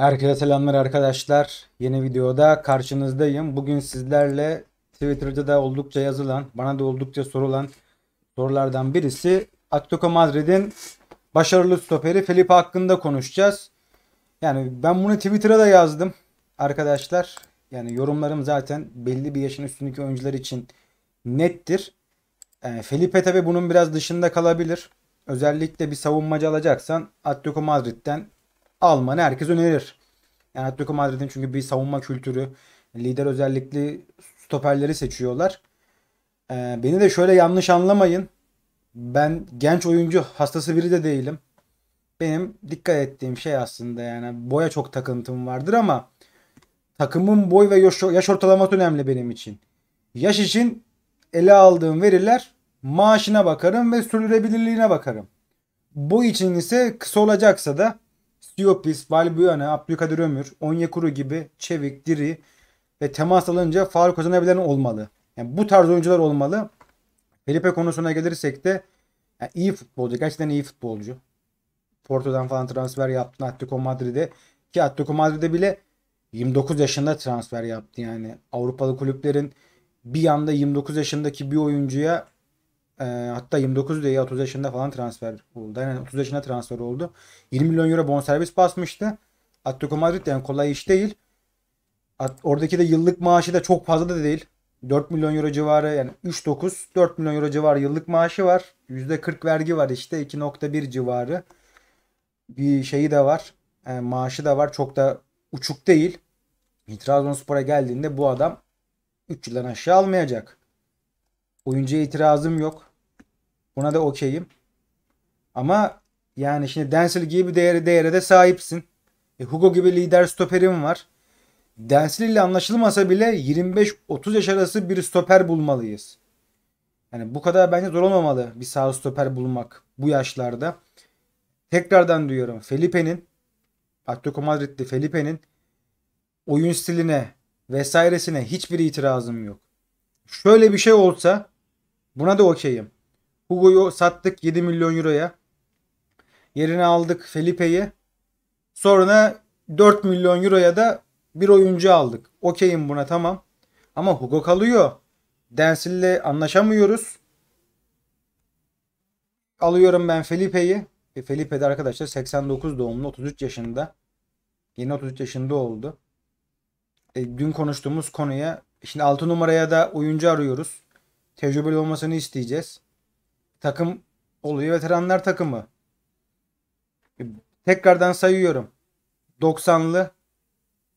Herkese selamlar arkadaşlar. Yeni videoda karşınızdayım. Bugün sizlerle Twitter'da da oldukça yazılan, bana da oldukça sorulan sorulardan birisi Atletico Madrid'in başarılı stoperi Felipe hakkında konuşacağız. Yani ben bunu Twitter'a da yazdım arkadaşlar. Yani yorumlarım zaten belli bir yaşın üstündeki oyuncular için nettir. Yani ee, Felipe tabi bunun biraz dışında kalabilir. Özellikle bir savunmacı alacaksan Atletico Madrid'den almanı herkes önerir. Yani Atletico Madrid'in çünkü bir savunma kültürü, lider özellikli stoperleri seçiyorlar. Ee, beni de şöyle yanlış anlamayın. Ben genç oyuncu hastası biri de değilim. Benim dikkat ettiğim şey aslında yani boya çok takıntım vardır ama takımın boy ve yaş, yaş ortalaması önemli benim için. Yaş için ele aldığım veriler maaşına bakarım ve sürdürülebilirliğine bakarım. Boy için ise kısa olacaksa da Diopis, Valbuena, Abdülkadir Ömür, Onyekuru gibi çevik, diri ve temas alınca Faruk kazanabilen olmalı. Yani bu tarz oyuncular olmalı. Felipe konusuna gelirsek de yani iyi futbolcu. Gerçekten iyi futbolcu. Porto'dan falan transfer yaptı. Atletico Madrid'e. Ki Atletico Madrid'e bile 29 yaşında transfer yaptı yani. Avrupalı kulüplerin bir anda 29 yaşındaki bir oyuncuya ee, hatta 29 ya 30 yaşında falan transfer oldu. Yani 30 yaşında transfer oldu. 20 milyon euro bonservis basmıştı. Atletico Madrid yani kolay iş değil. At, oradaki de yıllık maaşı da çok fazla da değil. 4 milyon euro civarı yani 3.9 4 milyon euro civarı yıllık maaşı var. %40 vergi var işte 2.1 civarı. Bir şeyi de var. Yani e, maaşı da var. Çok da uçuk değil. Trabzonspor'a geldiğinde bu adam 3 yıldan aşağı almayacak. Oyuncuya itirazım yok. Buna da okeyim. Ama yani şimdi Densil gibi değeri değere de sahipsin. E, Hugo gibi lider stoperim var. Densil ile anlaşılmasa bile 25-30 yaş arası bir stoper bulmalıyız. Yani bu kadar bence zor olmamalı bir sağ stoper bulmak bu yaşlarda. Tekrardan duyuyorum Felipe'nin Atletico Madrid'de Felipe'nin oyun stiline vesairesine hiçbir itirazım yok. Şöyle bir şey olsa buna da okeyim. Hugo'yu sattık 7 milyon euroya. Yerine aldık Felipe'yi. Sonra 4 milyon euroya da bir oyuncu aldık. Okeyim buna tamam. Ama Hugo kalıyor. Densil'le anlaşamıyoruz. Alıyorum ben Felipe'yi. E, Felipe de arkadaşlar 89 doğumlu 33 yaşında. Yeni 33 yaşında oldu. E, dün konuştuğumuz konuya şimdi 6 numaraya da oyuncu arıyoruz. Tecrübeli olmasını isteyeceğiz takım oluyor veteranlar takımı. Tekrardan sayıyorum. 90'lı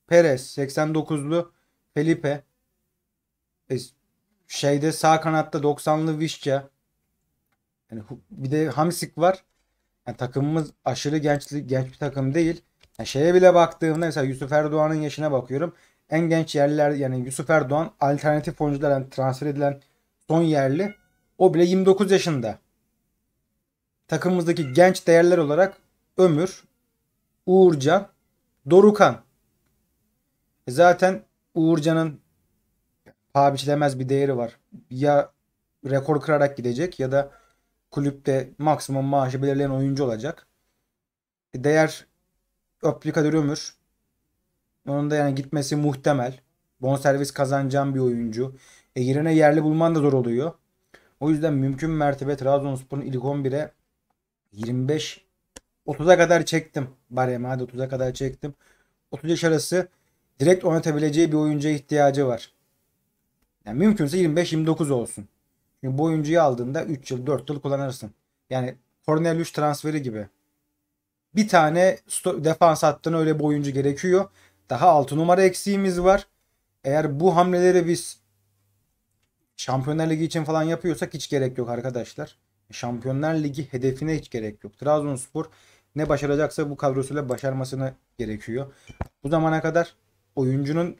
Perez, 89'lu Felipe, e, şeyde sağ kanatta 90'lı Vişça. Yani bir de Hamsik var. Yani takımımız aşırı gençli, genç bir takım değil. Yani şeye bile baktığımda mesela Yusuf Erdoğan'ın yaşına bakıyorum. En genç yerler yani Yusuf Erdoğan alternatif oyuncular yani transfer edilen son yerli. O bile 29 yaşında. Takımımızdaki genç değerler olarak Ömür, Uğurcan, Dorukan. E zaten Uğurcan'ın paha bir değeri var. Ya rekor kırarak gidecek ya da kulüpte maksimum maaşı belirleyen oyuncu olacak. E değer Öplikadır Ömür. Onun da yani gitmesi muhtemel. Bonservis kazanacağım bir oyuncu. E yerine yerli bulman da zor oluyor. O yüzden mümkün mertebe Trabzonspor'un ilk 11'e 25 30'a kadar çektim. Barem hadi 30'a kadar çektim. 30 yaş arası direkt oynatabileceği bir oyuncuya ihtiyacı var. Yani mümkünse 25-29 olsun. Çünkü bu oyuncuyu aldığında 3 yıl 4 yıl kullanırsın. Yani Cornelius transferi gibi. Bir tane defans hattına öyle bir oyuncu gerekiyor. Daha 6 numara eksiğimiz var. Eğer bu hamleleri biz Şampiyonlar Ligi için falan yapıyorsak hiç gerek yok arkadaşlar. Şampiyonlar Ligi hedefine hiç gerek yok. Trabzonspor ne başaracaksa bu kadrosuyla başarmasını gerekiyor. Bu zamana kadar oyuncunun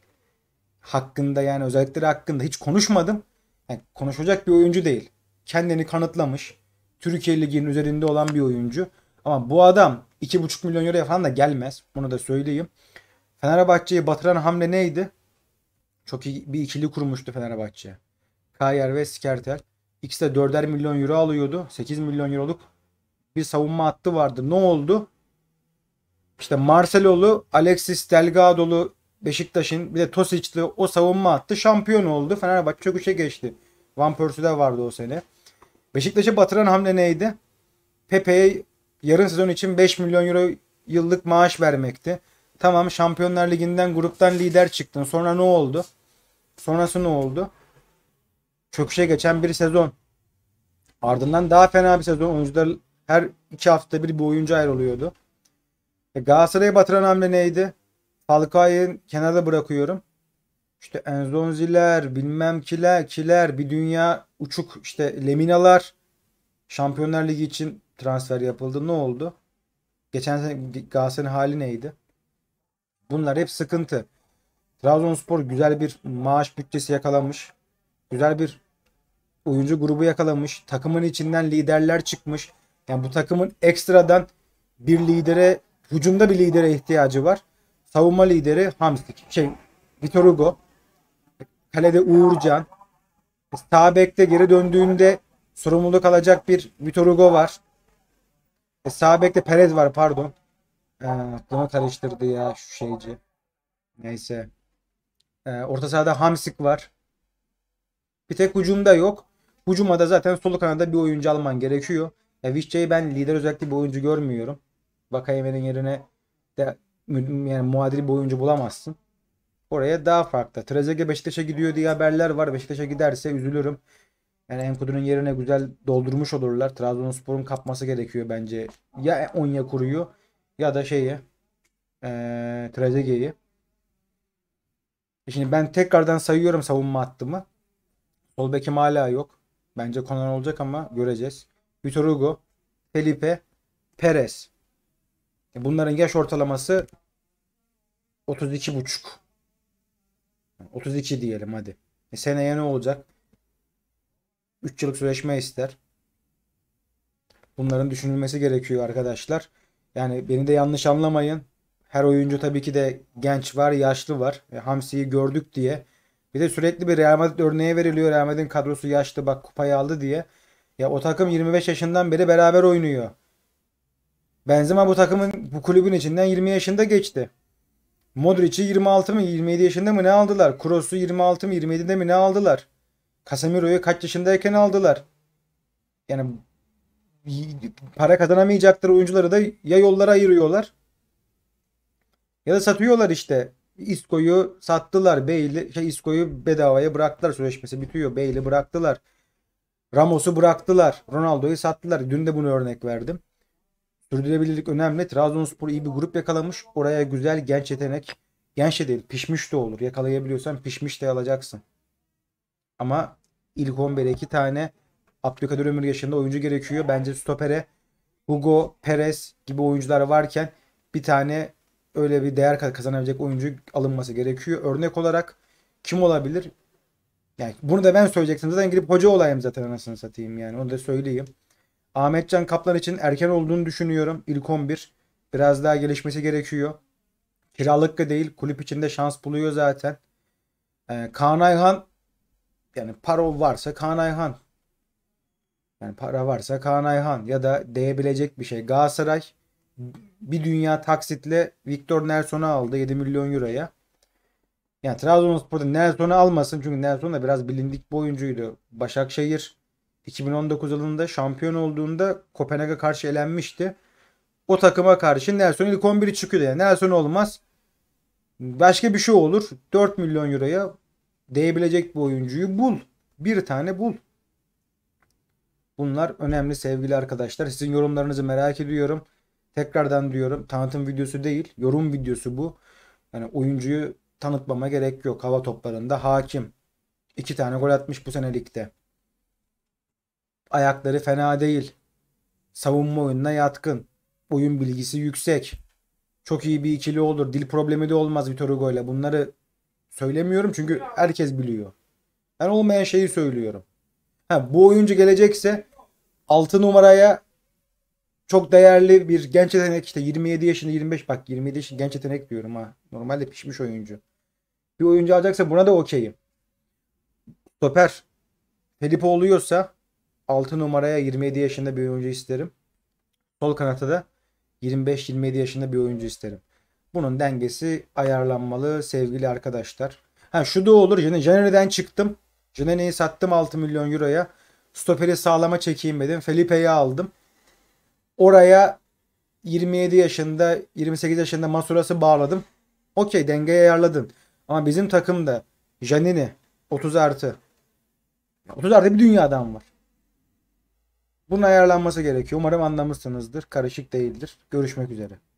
hakkında yani özellikleri hakkında hiç konuşmadım. Yani konuşacak bir oyuncu değil. Kendini kanıtlamış. Türkiye Ligi'nin üzerinde olan bir oyuncu. Ama bu adam 2,5 milyon euroya falan da gelmez. Bunu da söyleyeyim. Fenerbahçe'yi batıran hamle neydi? Çok iyi bir ikili kurmuştu Fenerbahçe. Kayer ve Skertel. İkisi de 4'er milyon euro alıyordu. 8 milyon euroluk bir savunma hattı vardı. Ne oldu? İşte Marcelo'lu, Alexis Delgado'lu Beşiktaş'ın bir de Tosic'li o savunma hattı şampiyon oldu. Fenerbahçe çok üçe geçti. Van Persie'de vardı o sene. Beşiktaş'a batıran hamle neydi? Pepe'ye yarın sezon için 5 milyon euro yıllık maaş vermekti. Tamam Şampiyonlar Ligi'nden gruptan lider çıktın. Sonra ne oldu? Sonrası ne oldu? çöküşe geçen bir sezon. Ardından daha fena bir sezon. Oyuncular her iki hafta bir bu oyuncu ayrılıyordu. E Galatasaray'ı batıran hamle neydi? Falcao'yu kenarda bırakıyorum. İşte Enzonziler, bilmem kiler, kiler, bir dünya uçuk işte Leminalar. Şampiyonlar Ligi için transfer yapıldı. Ne oldu? Geçen sene Galatasaray'ın hali neydi? Bunlar hep sıkıntı. Trabzonspor güzel bir maaş bütçesi yakalamış. Güzel bir oyuncu grubu yakalamış. Takımın içinden liderler çıkmış. Yani bu takımın ekstradan bir lidere, hücumda bir lidere ihtiyacı var. Savunma lideri Hamsik, şey Vitor Hugo. Kalede Uğurcan. Sağ bekte geri döndüğünde sorumluluk alacak bir Vitor Hugo var. E, sağ bekte Perez var pardon. E, aklımı karıştırdı ya şu şeyci. Neyse. E, orta sahada Hamsik var. Bir tek hücumda yok. Hücuma da zaten sol kanada bir oyuncu alman gerekiyor. Ya e, Vişçe'yi ben lider özellikle bir oyuncu görmüyorum. Bakayemenin yerine de yani muadil bir oyuncu bulamazsın. Oraya daha farklı. Trezeguet Beşiktaş'a gidiyor diye haberler var. Beşiktaş'a giderse üzülürüm. Yani Enkudu'nun yerine güzel doldurmuş olurlar. Trabzonspor'un kapması gerekiyor bence. Ya Onya kuruyu ya da şeyi ee, Trezeguet'i. E, şimdi ben tekrardan sayıyorum savunma hattımı. Sol bekim hala yok. Bence Konan olacak ama göreceğiz. Vitor Hugo, Felipe, Perez. E, bunların yaş ortalaması 32,5. 32 diyelim hadi. E seneye ne olacak? 3 yıllık sözleşme ister. Bunların düşünülmesi gerekiyor arkadaşlar. Yani beni de yanlış anlamayın. Her oyuncu tabii ki de genç var, yaşlı var. E, Hamsi'yi gördük diye bir de sürekli bir Real Madrid örneği veriliyor. Real Madrid'in kadrosu yaşlı bak kupayı aldı diye. Ya o takım 25 yaşından beri beraber oynuyor. Benzema bu takımın bu kulübün içinden 20 yaşında geçti. Modric'i 26 mı 27 yaşında mı ne aldılar? Kroos'u 26 mı 27'de mi ne aldılar? Casemiro'yu kaç yaşındayken aldılar? Yani para kazanamayacaktır oyuncuları da ya yollara ayırıyorlar ya da satıyorlar işte. İsko'yu sattılar. Beyli, şey İsko'yu bedavaya bıraktılar. Sözleşmesi bitiyor. Beyli bıraktılar. Ramos'u bıraktılar. Ronaldo'yu sattılar. Dün de bunu örnek verdim. Sürdürülebilirlik önemli. Trabzonspor iyi bir grup yakalamış. Oraya güzel genç yetenek. Genç de değil pişmiş de olur. Yakalayabiliyorsan pişmiş de alacaksın. Ama ilk 11'e iki tane Abdülkadir Ömür yaşında oyuncu gerekiyor. Bence stopere Hugo Perez gibi oyuncular varken bir tane öyle bir değer kazanabilecek oyuncu alınması gerekiyor. Örnek olarak kim olabilir? Yani bunu da ben söyleyecektim. Zaten gidip hoca olayım zaten anasını satayım yani. Onu da söyleyeyim. Ahmetcan Kaplan için erken olduğunu düşünüyorum. İlk 11. Biraz daha gelişmesi gerekiyor. Kiralık da değil. Kulüp içinde şans buluyor zaten. Ee, Kaan Ayhan yani para varsa Kaan Ayhan. Yani para varsa Kaan Ayhan ya da değebilecek bir şey. Galatasaray bir dünya taksitle Victor Nelson'u aldı 7 milyon euroya. Yani Trabzonspor'da Nelson'u almasın çünkü Nelson da biraz bilindik bir oyuncuydu. Başakşehir 2019 yılında şampiyon olduğunda Kopenhag'a karşı elenmişti. O takıma karşı Nelson ilk 11'i çıkıyordu. Yani Nelson olmaz. Başka bir şey olur. 4 milyon euroya değebilecek bir oyuncuyu bul. Bir tane bul. Bunlar önemli sevgili arkadaşlar. Sizin yorumlarınızı merak ediyorum. Tekrardan diyorum tanıtım videosu değil yorum videosu bu. Yani oyuncuyu tanıtmama gerek yok. Hava toplarında hakim. İki tane gol atmış bu senelikte. Ayakları fena değil. Savunma oyununa yatkın. Oyun bilgisi yüksek. Çok iyi bir ikili olur. Dil problemi de olmaz Vitor Hugo ile. Bunları söylemiyorum çünkü herkes biliyor. Ben olmayan şeyi söylüyorum. Ha, bu oyuncu gelecekse 6 numaraya çok değerli bir genç yetenek işte 27 yaşında 25 bak 27 yaşında genç yetenek diyorum ha. Normalde pişmiş oyuncu. Bir oyuncu alacaksa buna da okeyim. Stoper. Felipe oluyorsa 6 numaraya 27 yaşında bir oyuncu isterim. Sol kanatta da 25-27 yaşında bir oyuncu isterim. Bunun dengesi ayarlanmalı sevgili arkadaşlar. Ha şu da olur. Jeneri'den çıktım. Jeneri'yi sattım 6 milyon euroya. Stoperi sağlama çekeyim dedim. Felipe'yi aldım. Oraya 27 yaşında, 28 yaşında Masuras'ı bağladım. Okey dengeyi ayarladın. Ama bizim takımda Janini 30 artı. 30 artı bir dünya adam var. Bunun ayarlanması gerekiyor. Umarım anlamışsınızdır. Karışık değildir. Görüşmek üzere.